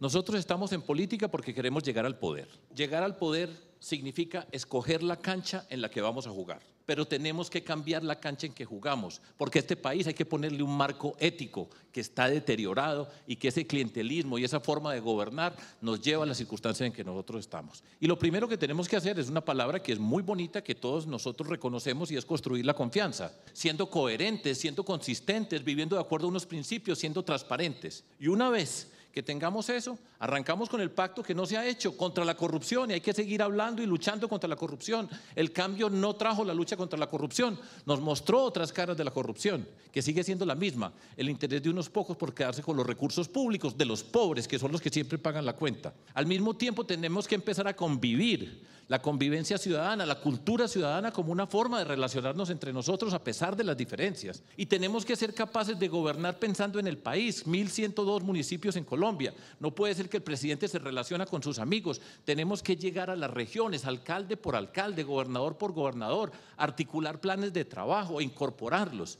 Nosotros estamos en política porque queremos llegar al poder. Llegar al poder significa escoger la cancha en la que vamos a jugar, pero tenemos que cambiar la cancha en que jugamos, porque a este país hay que ponerle un marco ético que está deteriorado y que ese clientelismo y esa forma de gobernar nos lleva a las circunstancias en que nosotros estamos. Y lo primero que tenemos que hacer es una palabra que es muy bonita, que todos nosotros reconocemos y es construir la confianza, siendo coherentes, siendo consistentes, viviendo de acuerdo a unos principios, siendo transparentes. Y una vez que tengamos eso, arrancamos con el pacto que no se ha hecho contra la corrupción y hay que seguir hablando y luchando contra la corrupción. El cambio no trajo la lucha contra la corrupción, nos mostró otras caras de la corrupción, que sigue siendo la misma, el interés de unos pocos por quedarse con los recursos públicos de los pobres, que son los que siempre pagan la cuenta. Al mismo tiempo tenemos que empezar a convivir, la convivencia ciudadana, la cultura ciudadana como una forma de relacionarnos entre nosotros a pesar de las diferencias. Y tenemos que ser capaces de gobernar pensando en el país, 1.102 municipios en Colombia no puede ser que el presidente se relaciona con sus amigos. Tenemos que llegar a las regiones, alcalde por alcalde, gobernador por gobernador, articular planes de trabajo, incorporarlos.